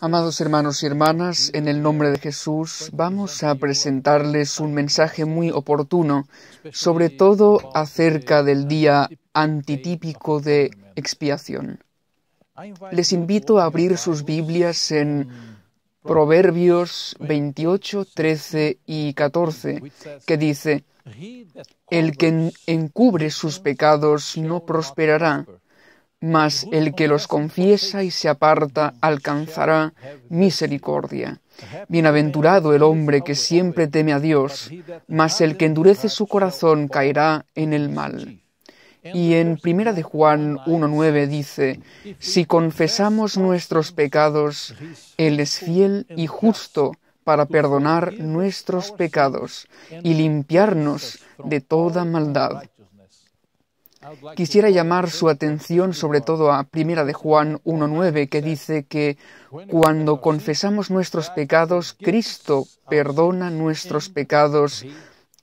Amados hermanos y hermanas, en el nombre de Jesús vamos a presentarles un mensaje muy oportuno, sobre todo acerca del día antitípico de expiación. Les invito a abrir sus Biblias en Proverbios 28, 13 y 14, que dice, El que encubre sus pecados no prosperará, mas el que los confiesa y se aparta alcanzará misericordia. Bienaventurado el hombre que siempre teme a Dios, mas el que endurece su corazón caerá en el mal. Y en Primera de Juan 1.9 dice, si confesamos nuestros pecados, Él es fiel y justo para perdonar nuestros pecados y limpiarnos de toda maldad. Quisiera llamar su atención sobre todo a Primera de Juan 1.9, que dice que cuando confesamos nuestros pecados, Cristo perdona nuestros pecados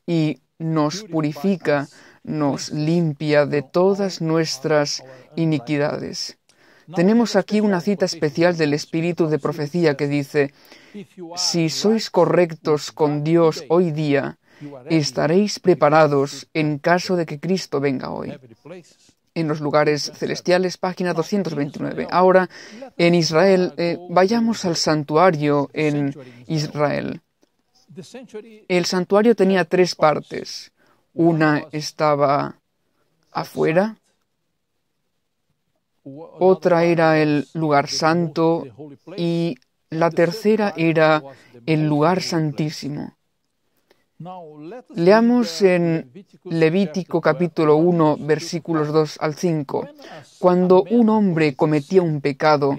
y nos purifica, nos limpia de todas nuestras iniquidades. Tenemos aquí una cita especial del espíritu de profecía que dice, si sois correctos con Dios hoy día, estaréis preparados en caso de que Cristo venga hoy. En los lugares celestiales, página 229. Ahora, en Israel, eh, vayamos al santuario en Israel. El santuario tenía tres partes. Una estaba afuera, otra era el lugar santo y la tercera era el lugar santísimo. Leamos en Levítico capítulo 1 versículos 2 al 5. Cuando un hombre cometía un pecado,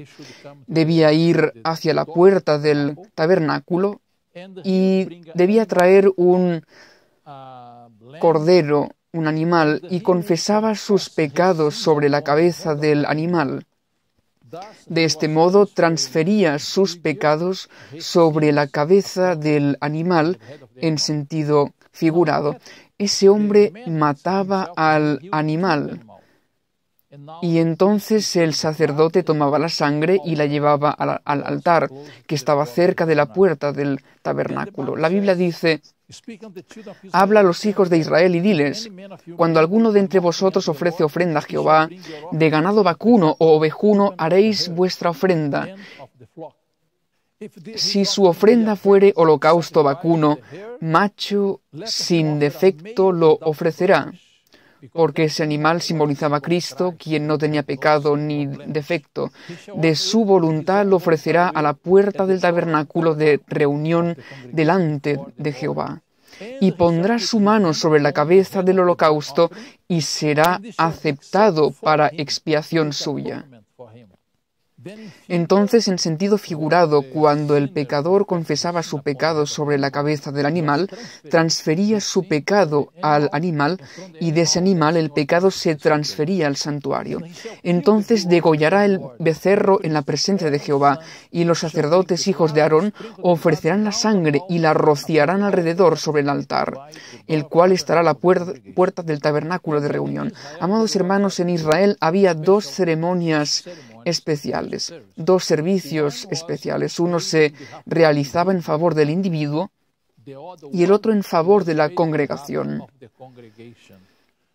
debía ir hacia la puerta del tabernáculo y debía traer un cordero, un animal, y confesaba sus pecados sobre la cabeza del animal. De este modo transfería sus pecados sobre la cabeza del animal en sentido figurado. Ese hombre mataba al animal. Y entonces el sacerdote tomaba la sangre y la llevaba al, altar, que estaba cerca de la puerta del tabernáculo. La Biblia dice, Habla a los hijos de Israel y diles, cuando alguno de entre vosotros ofrece ofrenda a Jehová, de ganado vacuno o ovejuno haréis vuestra ofrenda. Si su ofrenda fuere holocausto vacuno, macho sin defecto lo ofrecerá porque ese animal simbolizaba a Cristo, quien no tenía pecado ni defecto. De su voluntad lo ofrecerá a la puerta del tabernáculo de reunión delante de Jehová. Y pondrá su mano sobre la cabeza del holocausto y será aceptado para expiación suya. Entonces, en sentido figurado, cuando el pecador confesaba su pecado sobre la cabeza del animal, transfería su pecado al animal y de ese animal el pecado se transfería al santuario. Entonces degollará el becerro en la presencia de Jehová y los sacerdotes hijos de Aarón ofrecerán la sangre y la rociarán alrededor sobre el altar, el cual estará a la puerta, puerta del tabernáculo de reunión. Amados hermanos, en Israel había dos ceremonias especiales, dos servicios especiales. Uno se realizaba en favor del individuo y el otro en favor de la congregación.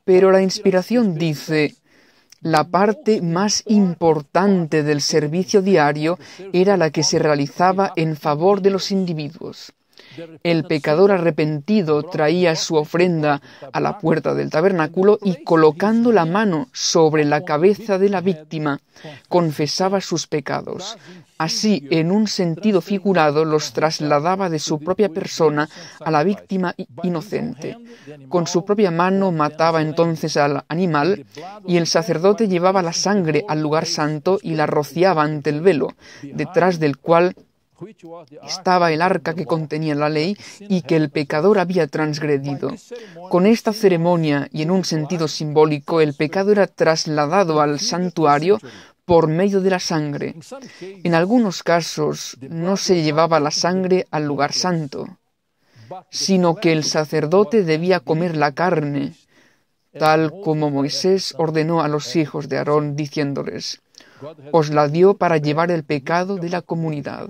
Pero la inspiración dice, la parte más importante del servicio diario era la que se realizaba en favor de los individuos. El pecador arrepentido traía su ofrenda a la puerta del tabernáculo y colocando la mano sobre la cabeza de la víctima, confesaba sus pecados. Así, en un sentido figurado, los trasladaba de su propia persona a la víctima inocente. Con su propia mano mataba entonces al animal y el sacerdote llevaba la sangre al lugar santo y la rociaba ante el velo, detrás del cual estaba el arca que contenía la ley y que el pecador había transgredido. Con esta ceremonia y en un sentido simbólico, el pecado era trasladado al santuario por medio de la sangre. En algunos casos no se llevaba la sangre al lugar santo, sino que el sacerdote debía comer la carne, tal como Moisés ordenó a los hijos de Aarón, diciéndoles, os la dio para llevar el pecado de la comunidad.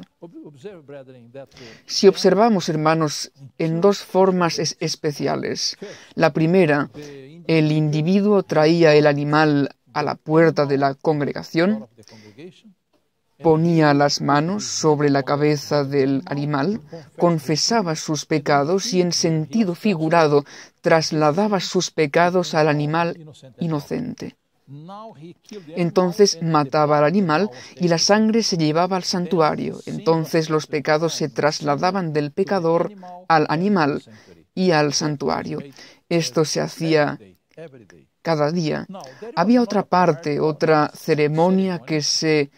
Si observamos, hermanos, en dos formas especiales. La primera, el individuo traía el animal a la puerta de la congregación, ponía las manos sobre la cabeza del animal, confesaba sus pecados y en sentido figurado trasladaba sus pecados al animal inocente. Entonces mataba al animal y la sangre se llevaba al santuario. Entonces los pecados se trasladaban del pecador al animal y al santuario. Esto se hacía cada día. Había otra parte, otra ceremonia que se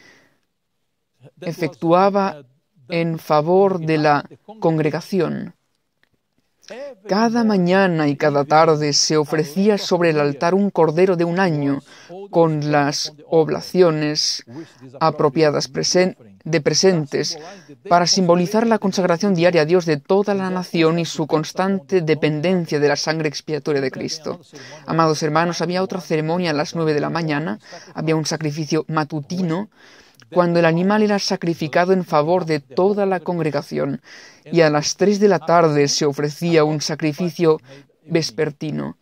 efectuaba en favor de la congregación. Cada mañana y cada tarde se ofrecía sobre el altar un cordero de un año con las oblaciones apropiadas de presentes para simbolizar la consagración diaria a Dios de toda la nación y su constante dependencia de la sangre expiatoria de Cristo. Amados hermanos, había otra ceremonia a las nueve de la mañana, había un sacrificio matutino cuando el animal era sacrificado en favor de toda la congregación, y a las tres de la tarde se ofrecía un sacrificio vespertino.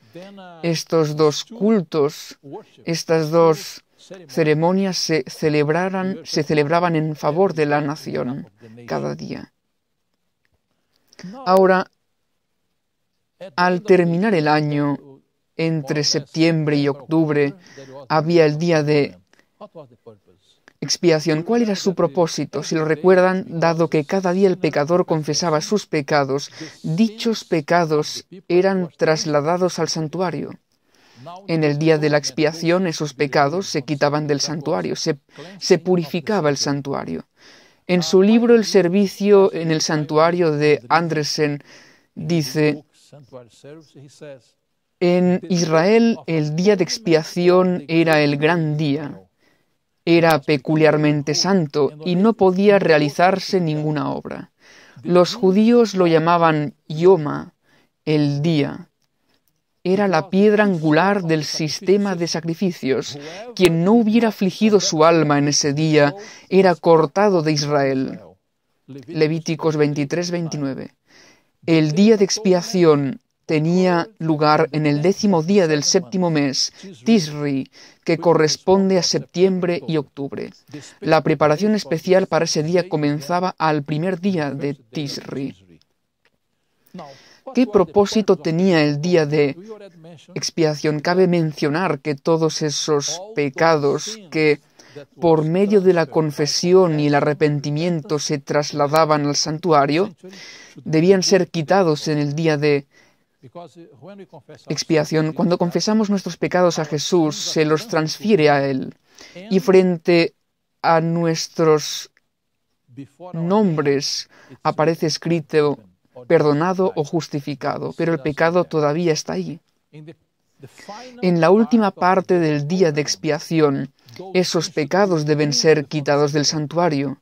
Estos dos cultos, estas dos ceremonias se, se celebraban en favor de la nación cada día. Ahora, al terminar el año, entre septiembre y octubre, había el día de expiación, ¿cuál era su propósito? Si lo recuerdan, dado que cada día el pecador confesaba sus pecados, dichos pecados eran trasladados al santuario. En el día de la expiación esos pecados se quitaban del santuario, se, se purificaba el santuario. En su libro El servicio en el santuario de Andresen dice, en Israel el día de expiación era el gran día era peculiarmente santo y no podía realizarse ninguna obra. Los judíos lo llamaban Yoma, el día. Era la piedra angular del sistema de sacrificios. Quien no hubiera afligido su alma en ese día era cortado de Israel. Levíticos 23-29. El día de expiación tenía lugar en el décimo día del séptimo mes, Tisri, que corresponde a septiembre y octubre. La preparación especial para ese día comenzaba al primer día de Tisri. ¿Qué propósito tenía el día de expiación? Cabe mencionar que todos esos pecados que por medio de la confesión y el arrepentimiento se trasladaban al santuario, debían ser quitados en el día de eh, expiación. Cuando confesamos nuestros pecados a Jesús, se los transfiere a Él. Y frente a nuestros nombres aparece escrito perdonado o justificado, pero el pecado todavía está ahí. En la última parte del día de expiación, esos pecados deben ser quitados del santuario.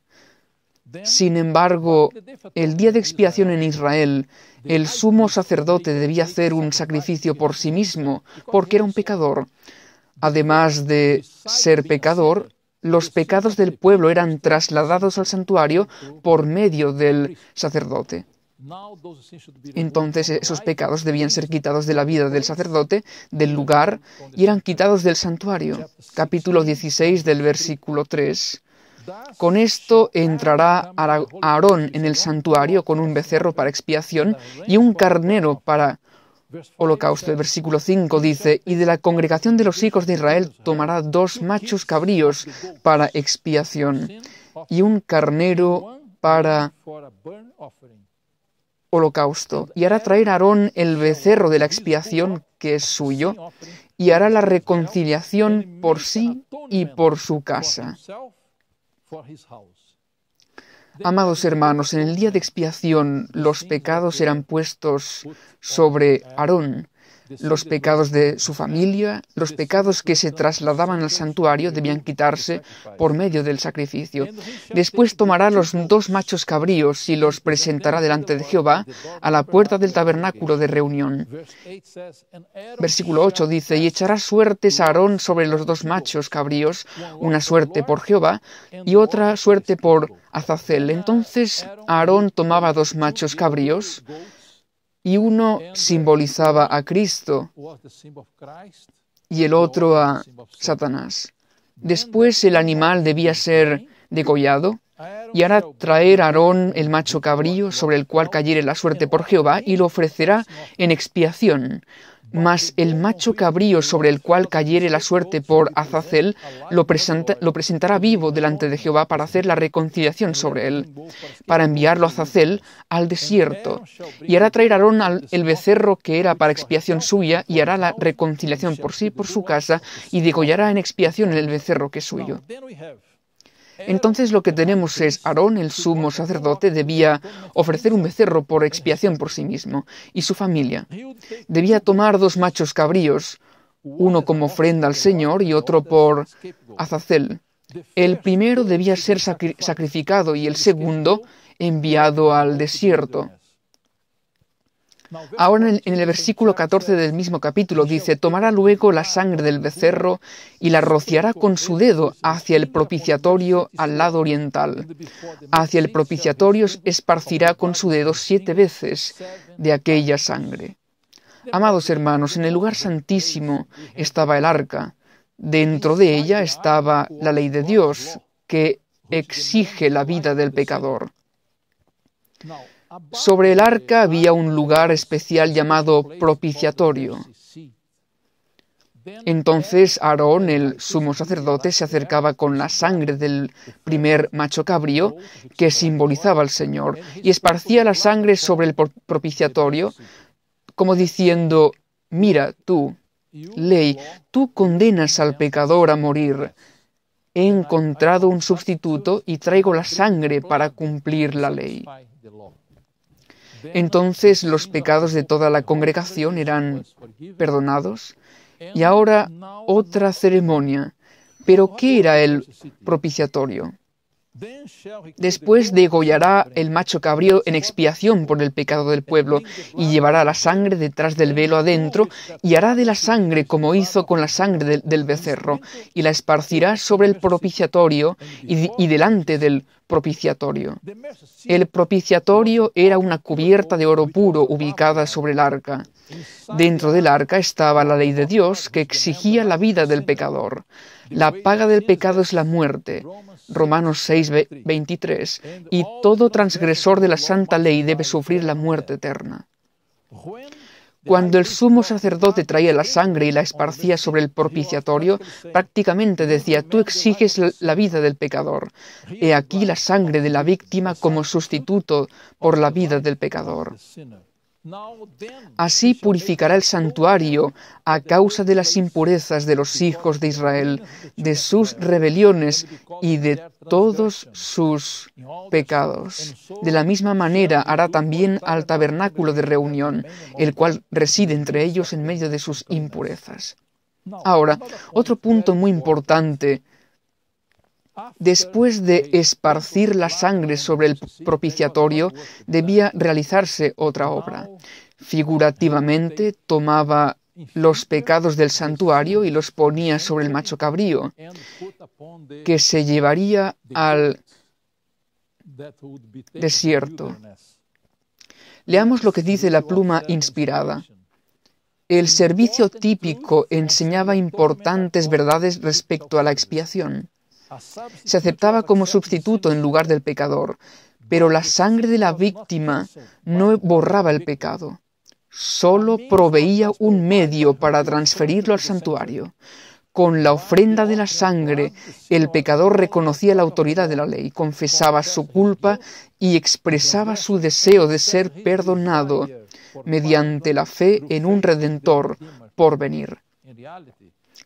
Sin embargo, el día de expiación en Israel el sumo sacerdote debía hacer un sacrificio por sí mismo, porque era un pecador. Además de ser pecador, los pecados del pueblo eran trasladados al santuario por medio del sacerdote. Entonces esos pecados debían ser quitados de la vida del sacerdote, del lugar, y eran quitados del santuario. Capítulo 16 del versículo 3. Con esto entrará Aarón en el santuario con un becerro para expiación y un carnero para holocausto. El versículo 5 dice, y de la congregación de los hijos de Israel tomará dos machos cabríos para expiación y un carnero para holocausto. Y hará traer a Aarón el becerro de la expiación que es suyo y hará la reconciliación por sí y por su casa Amados hermanos, en el día de expiación los pecados eran puestos sobre Aarón los pecados de su familia, los pecados que se trasladaban al santuario debían quitarse por medio del sacrificio. Después tomará los dos machos cabríos y los presentará delante de Jehová a la puerta del tabernáculo de reunión. Versículo 8 dice, y echará suertes a Aarón sobre los dos machos cabríos, una suerte por Jehová y otra suerte por Azazel. Entonces Aarón tomaba dos machos cabríos, y uno simbolizaba a Cristo y el otro a Satanás. Después el animal debía ser degollado y hará traer a Aarón el macho cabrillo sobre el cual cayere la suerte por Jehová y lo ofrecerá en expiación mas el macho cabrío sobre el cual cayere la suerte por Azazel lo, presentará vivo delante de Jehová para hacer la reconciliación sobre él, para enviarlo a Azazel al desierto. Y hará traer Aarón al, el becerro que era para expiación suya y hará la reconciliación por sí por su casa y degollará en expiación el becerro que es suyo. Entonces lo que tenemos es, Aarón, el sumo sacerdote, debía ofrecer un becerro por expiación por sí mismo y su familia. Debía tomar dos machos cabríos, uno como ofrenda al Señor y otro por azacel. El primero debía ser sacrificado y el segundo enviado al desierto. Ahora en, el versículo 14 del mismo capítulo dice, tomará luego la sangre del becerro y la rociará con su dedo hacia el propiciatorio al lado oriental. Hacia el propiciatorio esparcirá con su dedo siete veces de aquella sangre. Amados hermanos, en el lugar santísimo estaba el arca. Dentro de ella estaba la ley de Dios que exige la vida del pecador. Sobre el arca había un lugar especial llamado propiciatorio. Entonces Aarón, el sumo sacerdote, se acercaba con la sangre del primer macho cabrío, que simbolizaba al Señor, y esparcía la sangre sobre el propiciatorio, como diciendo, mira tú, ley, tú condenas al pecador a morir. He encontrado un sustituto y traigo la sangre para cumplir la ley. Entonces los pecados de toda la congregación eran perdonados. Y ahora otra ceremonia. Pero ¿qué era el propiciatorio? Después degollará el macho cabrío en expiación por el pecado del pueblo, y llevará la sangre detrás del velo adentro, y hará de la sangre como hizo con la sangre del, becerro, y la esparcirá sobre el propiciatorio y delante del propiciatorio. El propiciatorio era una cubierta de oro puro ubicada sobre el arca. Dentro del arca estaba la ley de Dios que exigía la vida del pecador. La paga del pecado es la muerte. Romanos 6, 23. Y todo transgresor de la santa ley debe sufrir la muerte eterna. Cuando el sumo sacerdote traía la sangre y la esparcía sobre el propiciatorio, prácticamente decía, tú exiges la vida del pecador. He aquí la sangre de la víctima como sustituto por la vida del pecador. Así purificará el santuario a causa de las impurezas de los hijos de Israel, de sus rebeliones y de todos sus pecados. De la misma manera hará también al tabernáculo de reunión, el cual reside entre ellos en medio de sus impurezas. Ahora, otro punto muy importante Después de esparcir la sangre sobre el propiciatorio, debía realizarse otra obra. Figurativamente, tomaba los pecados del santuario y los ponía sobre el macho cabrío, que se llevaría al desierto. Leamos lo que dice la pluma inspirada. El servicio típico enseñaba importantes verdades respecto a la expiación. Se aceptaba como sustituto en lugar del pecador, pero la sangre de la víctima no borraba el pecado, solo proveía un medio para transferirlo al santuario. Con la ofrenda de la sangre, el pecador reconocía la autoridad de la ley, confesaba su culpa y expresaba su deseo de ser perdonado mediante la fe en un redentor por venir.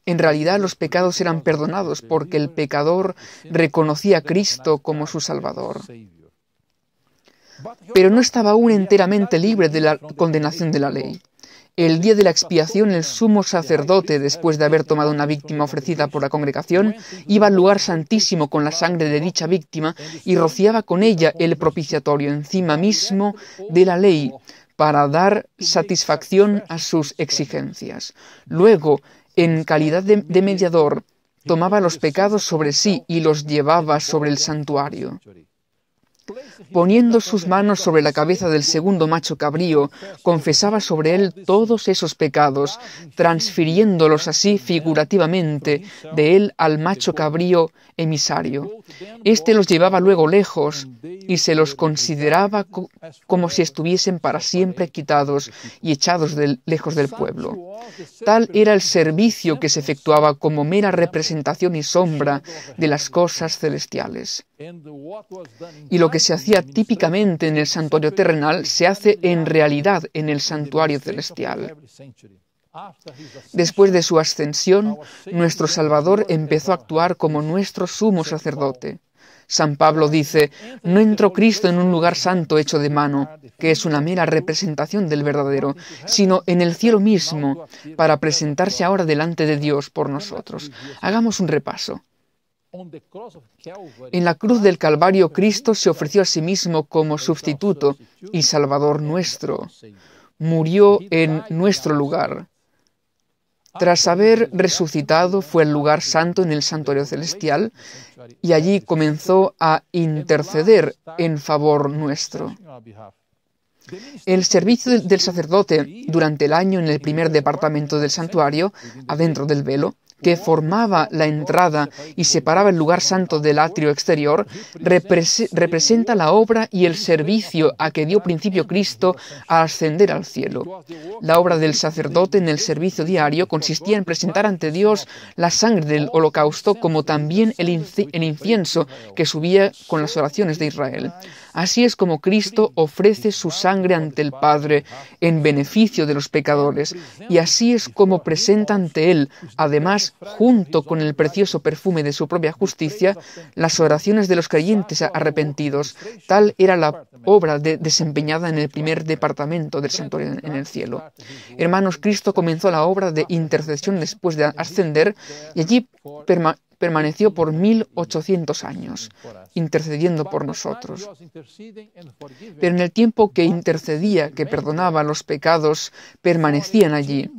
En realidad los pecados eran perdonados porque el pecador reconocía a Cristo como su Salvador. Pero no estaba aún enteramente libre de la condenación de la ley. El día de la expiación, el sumo sacerdote, después de haber tomado una víctima ofrecida por la congregación, iba al lugar santísimo con la sangre de dicha víctima y rociaba con ella el propiciatorio encima mismo de la ley para dar satisfacción a sus exigencias. Luego, en calidad de, mediador, tomaba los pecados sobre sí y los llevaba sobre el santuario. Poniendo sus manos sobre la cabeza del segundo macho cabrío, confesaba sobre él todos esos pecados, transfiriéndolos así figurativamente de él al macho cabrío emisario. Este los llevaba luego lejos y se los consideraba como si estuviesen para siempre quitados y echados lejos del pueblo. Tal era el servicio que se efectuaba como mera representación y sombra de las cosas celestiales. Y lo que se hacía típicamente en el santuario terrenal se hace en realidad en el santuario celestial. Después de su ascensión, nuestro Salvador empezó a actuar como nuestro sumo sacerdote. San Pablo dice, no entró Cristo en un lugar santo hecho de mano, que es una mera representación del verdadero, sino en el cielo mismo, para presentarse ahora delante de Dios por nosotros. Hagamos un repaso. Pues, en la cruz del Calvario Cristo se ofreció a sí mismo como sustituto y salvador nuestro. Murió en nuestro lugar. Tras haber resucitado fue al lugar santo en el santuario celestial y allí comenzó a interceder en favor nuestro. El servicio del sacerdote durante el año en el primer departamento del santuario, adentro del velo, que formaba la entrada y separaba el lugar santo del atrio exterior, representa la obra y el servicio a que dio principio Cristo a ascender al cielo. La obra del sacerdote en el servicio diario consistía en presentar ante Dios la sangre del holocausto como también el incienso que subía con las oraciones de Israel. Así es como Cristo ofrece su sangre ante el Padre en beneficio de los pecadores, y así es como presenta ante Él, además, junto con el precioso perfume de su propia justicia, las oraciones de los creyentes arrepentidos. Tal era la obra desempeñada en el primer departamento del santuario en el cielo. Hermanos, Cristo comenzó la obra de intercesión después de ascender y allí permaneció por 1800 años, intercediendo por nosotros. Pero en el tiempo que intercedía, que perdonaba los pecados, permanecían allí,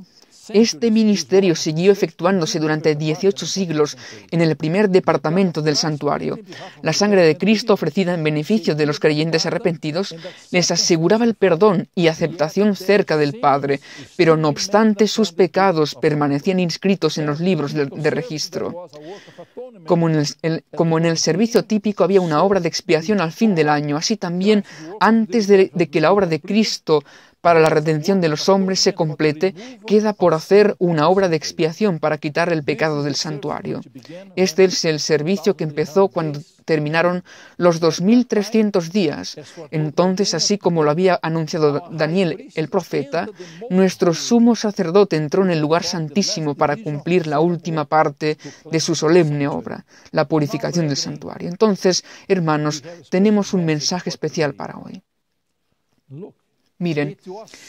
este ministerio siguió efectuándose durante 18 siglos en el primer departamento del santuario. La sangre de Cristo ofrecida en beneficio de los creyentes arrepentidos les aseguraba el perdón y aceptación cerca del Padre, pero no obstante sus pecados permanecían inscritos en los libros de, registro. Como en el, como en el servicio típico había una obra de expiación al fin del año, así también antes de, de que la obra de Cristo para la redención de los hombres se complete, queda por hacer una obra de expiación para quitar el pecado del santuario. Este es el servicio que empezó cuando terminaron los 2.300 días. Entonces, así como lo había anunciado Daniel el profeta, nuestro sumo sacerdote entró en el lugar santísimo para cumplir la última parte de su solemne obra, la purificación del santuario. Entonces, hermanos, tenemos un mensaje especial para hoy. Miren,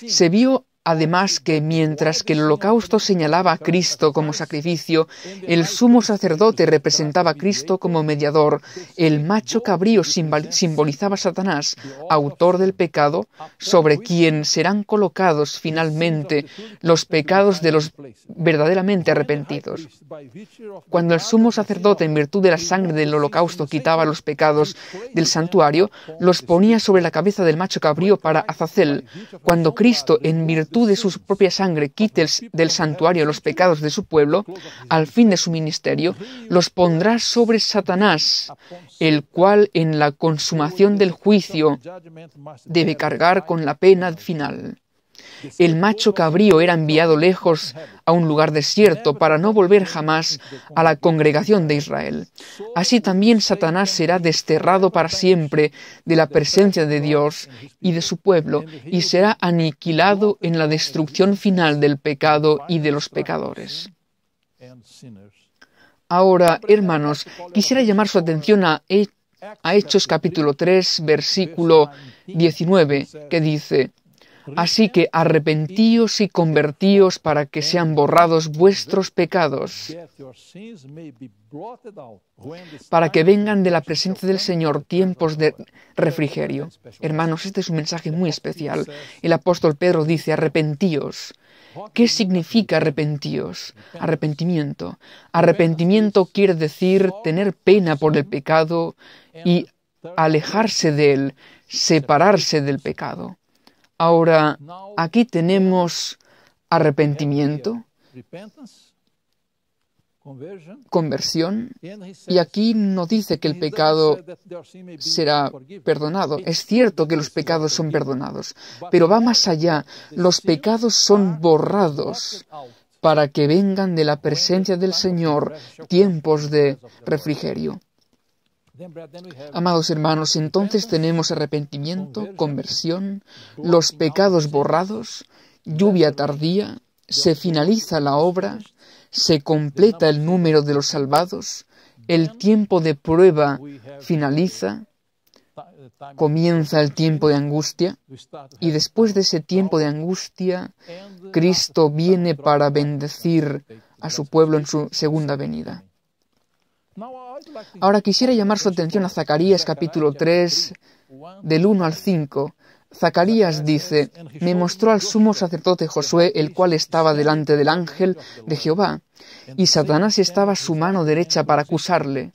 se vio Además que mientras que el holocausto señalaba a Cristo como sacrificio, el sumo sacerdote representaba a Cristo como mediador, el macho cabrío simbolizaba a Satanás, autor del pecado, sobre quien serán colocados finalmente los pecados de los verdaderamente arrepentidos. Cuando el sumo sacerdote, en virtud de la sangre del holocausto, quitaba los pecados del santuario, los ponía sobre la cabeza del macho cabrío para Azazel. Cuando Cristo, en virtud Tú de su propia sangre quites del santuario los pecados de su pueblo, al fin de su ministerio, los pondrá sobre Satanás, el cual en la consumación del juicio debe cargar con la pena final el macho cabrío era enviado lejos a un lugar desierto para no volver jamás a la congregación de Israel. Así también Satanás será desterrado para siempre de la presencia de Dios y de su pueblo y será aniquilado en la destrucción final del pecado y de los pecadores. Ahora, hermanos, quisiera llamar su atención a, Hechos capítulo 3, versículo 19, que dice, Así que arrepentíos y convertíos para que sean borrados vuestros pecados, para que vengan de la presencia del Señor tiempos de refrigerio. Hermanos, este es un mensaje muy especial. El apóstol Pedro dice, arrepentíos. ¿Qué significa arrepentíos? Arrepentimiento. Arrepentimiento quiere decir tener pena por el pecado y alejarse de él, separarse del pecado. Ahora, aquí tenemos arrepentimiento, conversión, y aquí no dice que el pecado será perdonado. Es cierto que los pecados son perdonados, pero va más allá. Los pecados son borrados para que vengan de la presencia del Señor tiempos de refrigerio. Amados hermanos, entonces tenemos arrepentimiento, conversión, los pecados borrados, lluvia tardía, se finaliza la obra, se completa el número de los salvados, el tiempo de prueba finaliza, comienza el tiempo de angustia y después de ese tiempo de angustia, Cristo viene para bendecir a su pueblo en su segunda venida. Ahora quisiera llamar su atención a Zacarías capítulo 3, del 1 al 5. Zacarías dice, me mostró al sumo sacerdote Josué, el cual estaba delante del ángel de Jehová, y Satanás estaba a su mano derecha para acusarle.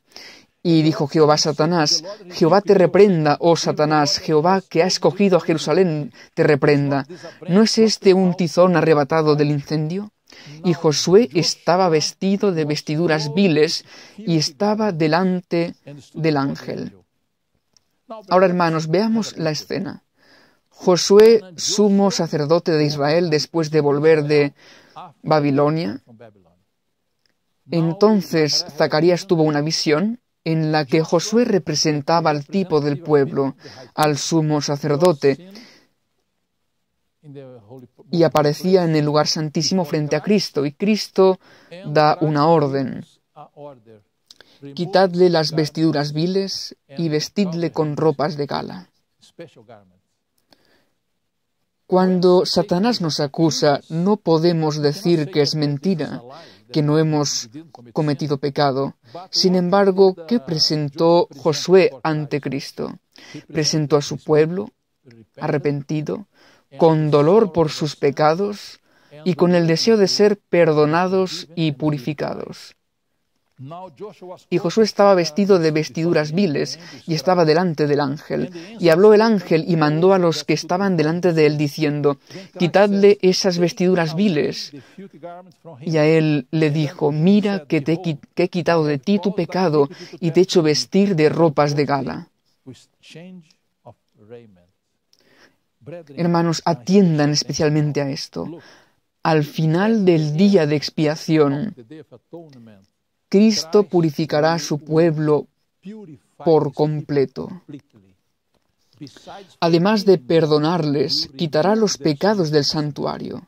Y dijo Jehová Satanás, Jehová te reprenda, oh Satanás, Jehová que ha escogido a Jerusalén, te reprenda. ¿No es este un tizón arrebatado del incendio? Y Josué estaba vestido de vestiduras viles y estaba delante del ángel. Ahora, hermanos, veamos la escena. Josué, sumo sacerdote de Israel, después de volver de Babilonia, entonces Zacarías tuvo una visión en la que Josué representaba al tipo del pueblo, al sumo sacerdote, y aparecía en el lugar santísimo frente a Cristo, y Cristo da una orden. Quitadle las vestiduras viles y vestidle con ropas de gala. Cuando Satanás nos acusa, no podemos decir que es mentira, que no hemos cometido pecado. Sin embargo, ¿qué presentó Josué ante Cristo? Presentó a su pueblo arrepentido, con dolor por sus pecados y con el deseo de ser perdonados y purificados. Y Josué estaba vestido de vestiduras viles y estaba delante del ángel. Y habló el ángel y mandó a los que estaban delante de él diciendo, quitadle esas vestiduras viles. Y a él le dijo, mira que que he quitado de ti tu pecado y te he hecho vestir de ropas de gala. Hermanos, atiendan especialmente a esto. Al final del día de expiación, Cristo purificará a su pueblo por completo. Además de perdonarles, quitará los pecados del santuario.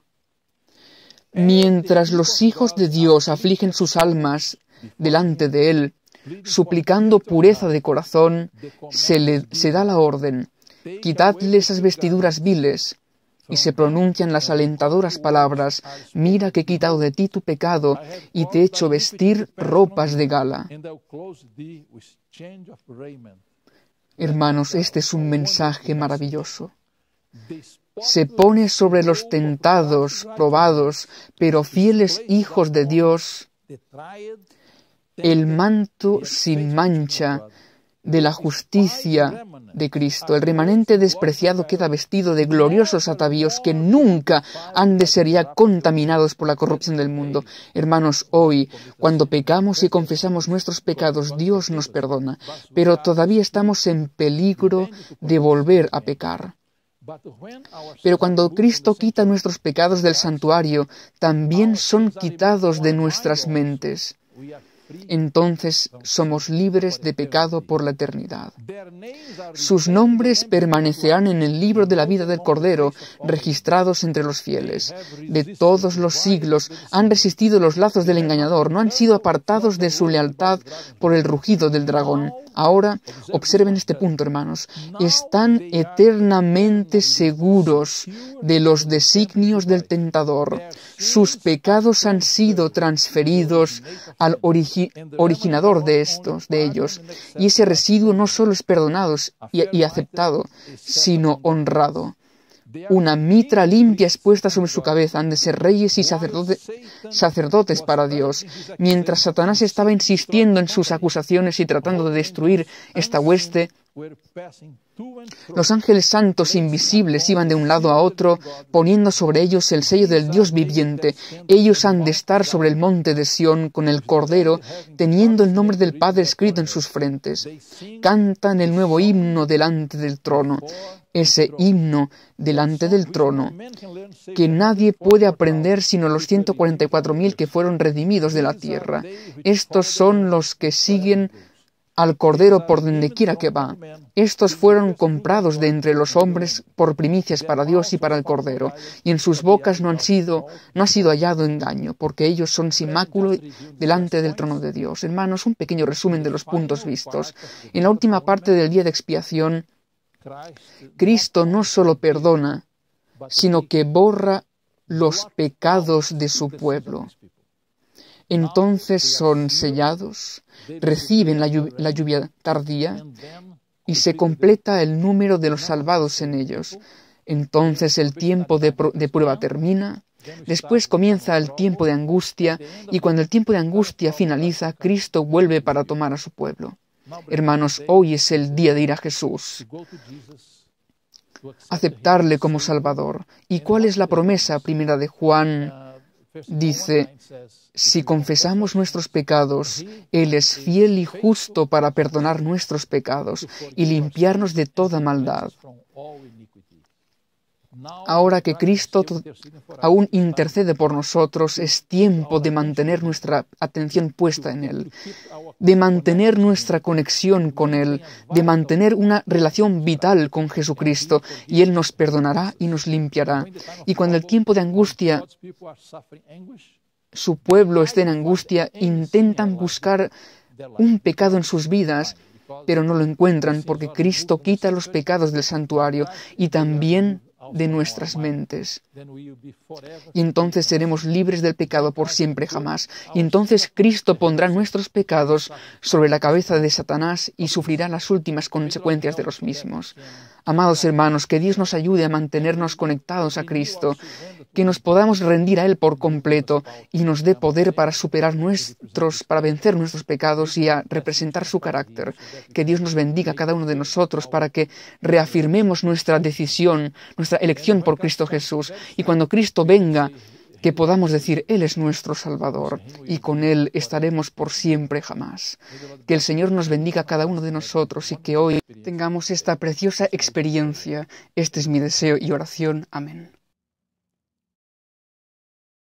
Mientras los hijos de Dios afligen sus almas delante de Él, suplicando pureza de corazón, se le da la orden, Quitadle esas vestiduras viles. Y se pronuncian las alentadoras palabras, mira que he quitado de ti tu pecado y te he hecho vestir ropas de gala. Hermanos, este es un mensaje maravilloso. Se pone sobre los tentados, probados, pero fieles hijos de Dios, el manto sin mancha de la justicia de Cristo. El remanente despreciado queda vestido de gloriosos atavíos que nunca han de ser ya contaminados por la corrupción del mundo. Hermanos, hoy, cuando pecamos y confesamos nuestros pecados, Dios nos perdona, pero todavía estamos en peligro de volver a pecar. Pero cuando Cristo quita nuestros pecados del santuario, también son quitados de nuestras mentes entonces somos libres de pecado por la eternidad. Sus nombres permanecerán en el libro de la vida del Cordero, registrados entre los fieles. De todos los siglos han resistido los lazos del engañador, no han sido apartados de su lealtad por el rugido del dragón. Ahora, observen este punto, hermanos, están eternamente seguros de los designios del tentador. Sus pecados han sido transferidos al origen originador de estos, de ellos, y ese residuo no solo es perdonado y, aceptado, sino honrado. Una mitra limpia expuesta sobre su cabeza han de ser reyes y sacerdotes... sacerdotes para Dios. Mientras Satanás estaba insistiendo en sus acusaciones y tratando de destruir esta hueste, los ángeles santos invisibles iban de un lado a otro, poniendo sobre ellos el sello del Dios viviente. Ellos han de estar sobre el monte de Sión con el Cordero, teniendo el nombre del Padre escrito en sus frentes. Cantan el nuevo himno delante del trono, ese himno delante del trono, que nadie puede aprender sino los 144.000 que fueron redimidos de la tierra. Estos son los que siguen al Cordero por donde quiera que va. Estos fueron comprados de entre los hombres por primicias para Dios y para el Cordero, y en sus bocas no, han sido, no ha sido hallado engaño, porque ellos son sin máculo delante del trono de Dios. Hermanos, un pequeño resumen de los puntos vistos. En la última parte del día de expiación, Cristo no solo perdona, sino que borra los pecados de su pueblo. Entonces son sellados reciben la lluvia, tardía y se completa el número de los salvados en ellos. Entonces el tiempo de prueba termina Después comienza el tiempo de angustia y cuando el tiempo de angustia finaliza, Cristo vuelve para tomar a su pueblo. Hermanos, hoy es el día de ir a Jesús, aceptarle como Salvador. ¿Y cuál es la promesa primera de Juan Dice, si confesamos nuestros pecados, Él es fiel y justo para perdonar nuestros pecados y limpiarnos de toda maldad. Ahora que Cristo aún intercede por nosotros, es tiempo de mantener nuestra atención puesta en Él, de mantener nuestra conexión con Él, de mantener una relación vital con Jesucristo, y Él nos perdonará y nos limpiará. Y cuando el tiempo de angustia su pueblo esté en angustia, intentan buscar un pecado en sus vidas, pero no lo encuentran porque Cristo quita los pecados del santuario y también de nuestras mentes. Y entonces seremos libres del pecado por siempre jamás. Y entonces Cristo pondrá nuestros pecados sobre la cabeza de Satanás y sufrirá las últimas consecuencias de los mismos. Amados hermanos, que Dios nos ayude a mantenernos conectados a Cristo, que nos podamos rendir a Él por completo y nos dé poder para superar nuestros, para vencer nuestros pecados y a representar su carácter. Que Dios nos bendiga a cada uno de nosotros para que reafirmemos nuestra decisión, nuestra elección por Cristo Jesús. Y cuando Cristo venga, que podamos decir, Él es nuestro Salvador y con Él estaremos por siempre jamás. Que el Señor nos bendiga a cada uno de nosotros y que hoy tengamos esta preciosa experiencia. Este es mi deseo y oración. Amén.